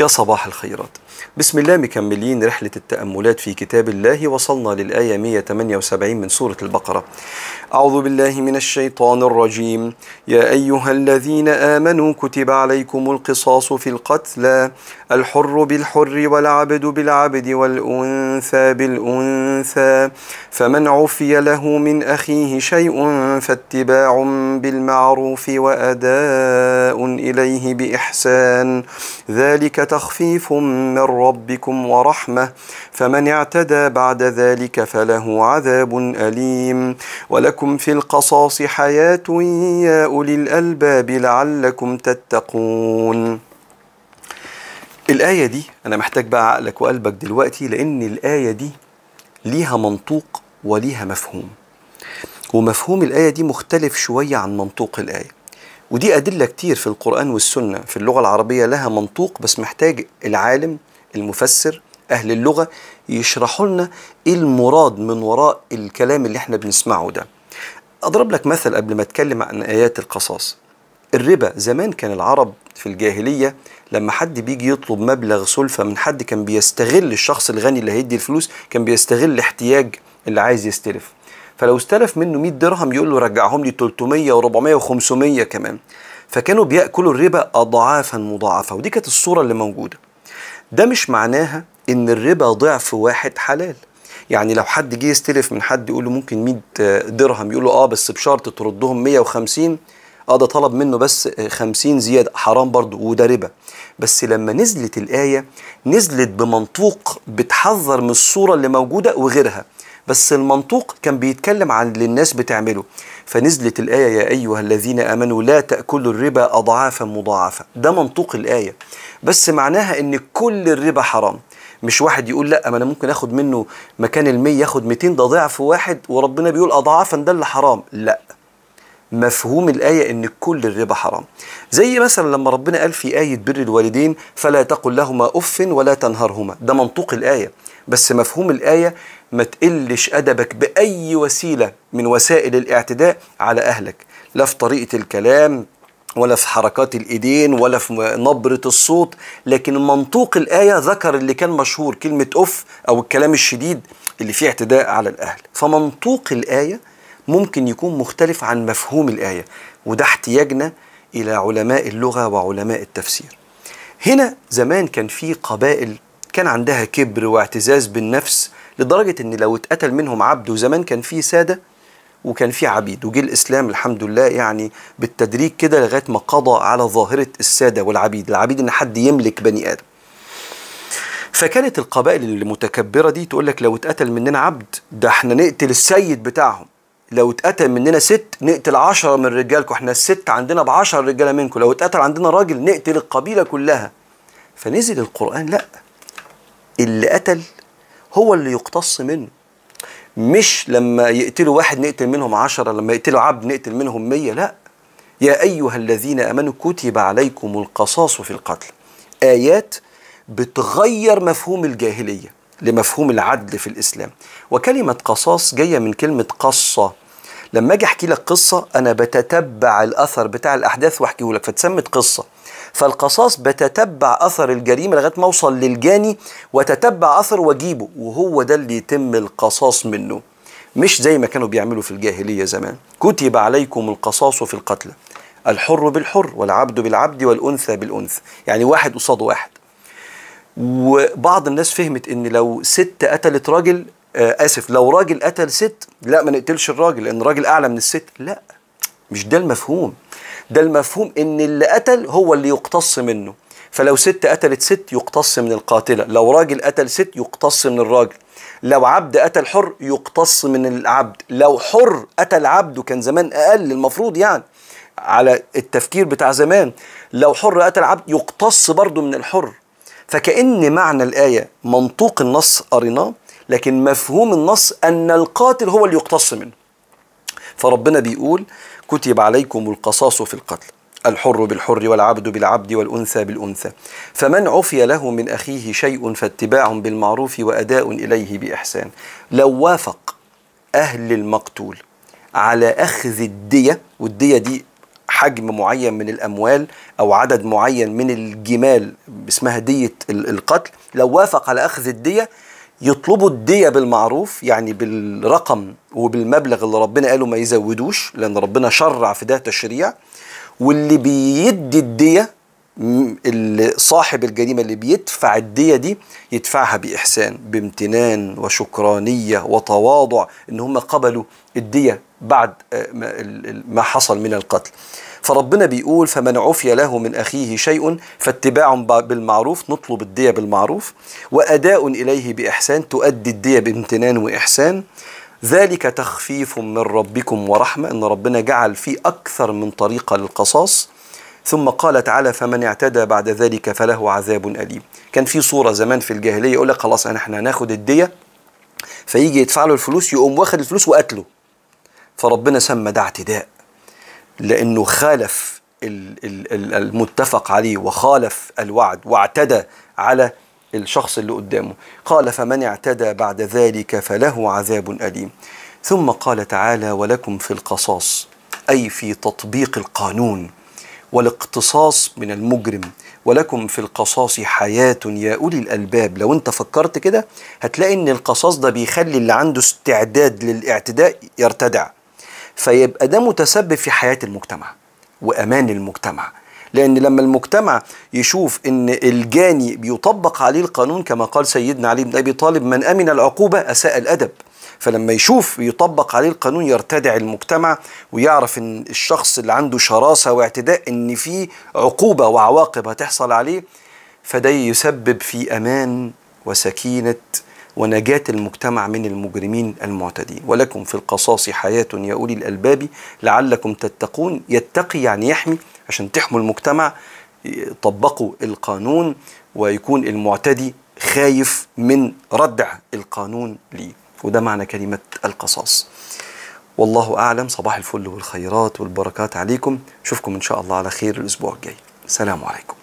يا صباح الخيرات بسم الله مكملين رحلة التأملات في كتاب الله وصلنا للآية 178 من سورة البقرة أعوذ بالله من الشيطان الرجيم يا أيها الذين آمنوا كتب عليكم القصاص في القتلى الحر بالحر والعبد بالعبد والأنثى بالأنثى فمن عفي له من أخيه شيء فاتباع بالمعروف وأداء إليه بإحسان ذلك تخفيف من من ربكم ورحمة فمن اعتدى بعد ذلك فله عذاب أليم ولكم في القصاص حياة يا أولي الألباب لعلكم تتقون الآية دي أنا محتاج بقى عقلك وقلبك دلوقتي لأن الآية دي ليها منطوق وليها مفهوم ومفهوم الآية دي مختلف شوية عن منطوق الآية ودي أدلة كتير في القرآن والسنة في اللغة العربية لها منطوق بس محتاج العالم المفسر أهل اللغة يشرحوا لنا إيه المراد من وراء الكلام اللي احنا بنسمعه ده أضرب لك مثل قبل ما أتكلم عن آيات القصاص الربا زمان كان العرب في الجاهلية لما حد بيجي يطلب مبلغ سلفة من حد كان بيستغل الشخص الغني اللي هيدي الفلوس كان بيستغل احتياج اللي عايز يستلف فلو استلف منه 100 درهم يقول له رجعهم لي 300 و400 و500 كمان فكانوا بياكلوا الربا اضعافا مضاعفه ودي كانت الصوره اللي موجوده ده مش معناها ان الربا ضعف واحد حلال يعني لو حد جه يستلف من حد يقول له ممكن 100 درهم يقول له اه بس بشرط تردهم 150 اه ده طلب منه بس 50 آه، زياده حرام برضه وده ربا بس لما نزلت الايه نزلت بمنطوق بتحذر من الصوره اللي موجوده وغيرها بس المنطوق كان بيتكلم عن اللي الناس بتعمله فنزلت الآية يا أيها الذين آمنوا لا تأكلوا الربا أضعافا مضاعفة ده منطوق الآية بس معناها ان كل الربا حرام مش واحد يقول لا ما انا ممكن اخد منه مكان ال 100 ياخد 200 ده ضعف واحد وربنا بيقول اضعافا ده اللي حرام لا مفهوم الآية إن كل الربا حرام زي مثلا لما ربنا قال في آية بر الوالدين فلا تقل لهما أف ولا تنهرهما ده منطوق الآية بس مفهوم الآية ما تقلش أدبك بأي وسيلة من وسائل الاعتداء على أهلك لا في طريقة الكلام ولا في حركات الايدين ولا في نبره الصوت لكن منطوق الايه ذكر اللي كان مشهور كلمه اف او الكلام الشديد اللي فيه اعتداء على الاهل فمنطوق الايه ممكن يكون مختلف عن مفهوم الايه وده احتياجنا الى علماء اللغه وعلماء التفسير هنا زمان كان في قبائل كان عندها كبر واعتزاز بالنفس لدرجه ان لو اتقتل منهم عبد وزمان كان في ساده وكان في عبيد وجه الاسلام الحمد لله يعني بالتدريج كده لغايه ما قضى على ظاهره الساده والعبيد العبيد ان حد يملك بني ادم فكانت القبائل المتكبره دي تقول لك لو اتقتل مننا عبد ده احنا نقتل السيد بتاعهم لو اتقتل مننا ست نقتل عشرة من رجالكم احنا الست عندنا بعشر رجاله منكم لو اتقتل عندنا راجل نقتل القبيله كلها فنزل القران لا اللي قتل هو اللي يقتص منه مش لما يقتلوا واحد نقتل منهم عشرة لما يقتلوا عبد نقتل منهم مية لا يا أيها الذين أمنوا كتب عليكم القصاص في القتل آيات بتغير مفهوم الجاهلية لمفهوم العدل في الإسلام وكلمة قصاص جاية من كلمة قصة لما أجي أحكي لك قصة أنا بتتبع الأثر بتاع الأحداث وأحكيه لك فتسمت قصة فالقصاص بتتبع اثر الجريمه لغايه ما اوصل للجاني وتتبع اثر واجيبه وهو ده اللي يتم القصاص منه مش زي ما كانوا بيعملوا في الجاهليه زمان كتب عليكم القصاص في القتلى الحر بالحر والعبد بالعبد والانثى بالانثى يعني واحد قصاد واحد وبعض الناس فهمت ان لو ست قتلت راجل آه اسف لو راجل قتل ست لا ما نقتلش الراجل لان الراجل اعلى من الست لا مش ده المفهوم ده المفهوم ان اللي قتل هو اللي يقتص منه فلو ست قتلت ست يقتص من القاتله لو راجل قتل ست يقتص من الراجل لو عبد قتل حر يقتص من العبد لو حر قتل عبده كان زمان اقل المفروض يعني على التفكير بتاع زمان لو حر قتل عبد يقتص برضه من الحر فكأن معنى الآية منطوق النص قريناه لكن مفهوم النص أن القاتل هو اللي يقتص منه فربنا بيقول كتب عليكم القصاص في القتل الحر بالحر والعبد بالعبد والأنثى بالأنثى فمن عفي له من أخيه شيء فاتباع بالمعروف وأداء إليه بإحسان لو وافق أهل المقتول على أخذ الدية والدية دي حجم معين من الأموال أو عدد معين من الجمال اسمها دية القتل لو وافق على أخذ الدية يطلبوا الدية بالمعروف يعني بالرقم وبالمبلغ اللي ربنا قاله ما يزودوش لأن ربنا شرع في ده تشريع واللي بيدي الدية اللي صاحب الجريمة اللي بيدفع الدية دي يدفعها بإحسان بامتنان وشكرانية وتواضع إن هم قبلوا الدية بعد آه، ما حصل من القتل فربنا بيقول فمن عفي له من أخيه شيء فاتباع بالمعروف نطلب الدية بالمعروف وأداء إليه بإحسان تؤدي الدية بامتنان وإحسان ذلك تخفيف من ربكم ورحمة إن ربنا جعل فيه أكثر من طريقة للقصاص ثم قال تعالى فمن اعتدى بعد ذلك فله عذاب أليم كان في صورة زمان في الجاهلية يقول لك خلاص احنا هناخد الدية فيجي يدفع له الفلوس يقوم واخد الفلوس وقتله فربنا سمى ده اعتداء لأنه خالف المتفق عليه وخالف الوعد واعتدى على الشخص اللي قدامه قال فمن اعتدى بعد ذلك فله عذاب أليم ثم قال تعالى ولكم في القصاص أي في تطبيق القانون والاقتصاص من المجرم ولكم في القصاص حياة يا أولي الألباب لو أنت فكرت كده هتلاقي أن القصاص ده بيخلي اللي عنده استعداد للاعتداء يرتدع فيبقى ده متسبب في حياة المجتمع وأمان المجتمع لأن لما المجتمع يشوف إن الجاني بيطبق عليه القانون كما قال سيدنا علي بن أبي طالب من أمن العقوبة أساء الأدب فلما يشوف يطبق عليه القانون يرتدع المجتمع ويعرف ان الشخص اللي عنده شراسه واعتداء ان في عقوبه وعواقب هتحصل عليه فده يسبب في امان وسكينه ونجاة المجتمع من المجرمين المعتدين ولكم في القصاص حياة يا أولي الألباب لعلكم تتقون يتقي يعني يحمي عشان تحموا المجتمع طبقوا القانون ويكون المعتدي خايف من ردع القانون ليه وده معنى كلمة القصاص والله أعلم صباح الفل والخيرات والبركات عليكم أشوفكم إن شاء الله على خير الأسبوع الجاي سلام عليكم